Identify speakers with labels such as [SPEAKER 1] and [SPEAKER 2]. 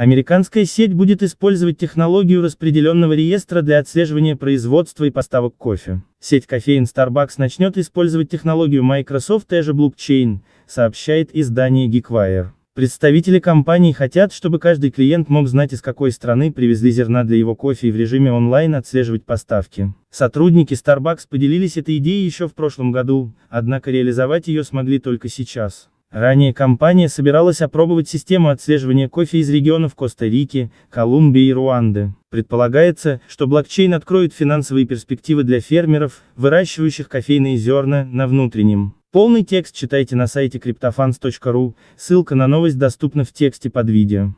[SPEAKER 1] Американская сеть будет использовать технологию распределенного реестра для отслеживания производства и поставок кофе. Сеть кофеин Starbucks начнет использовать технологию Microsoft Azure Blockchain, сообщает издание Geekwire. Представители компании хотят, чтобы каждый клиент мог знать, из какой страны привезли зерна для его кофе и в режиме онлайн отслеживать поставки. Сотрудники Starbucks поделились этой идеей еще в прошлом году, однако реализовать ее смогли только сейчас. Ранее компания собиралась опробовать систему отслеживания кофе из регионов Коста-Рики, Колумбии и Руанды. Предполагается, что блокчейн откроет финансовые перспективы для фермеров, выращивающих кофейные зерна, на внутреннем. Полный текст читайте на сайте cryptofans.ru, ссылка на новость доступна в тексте под видео.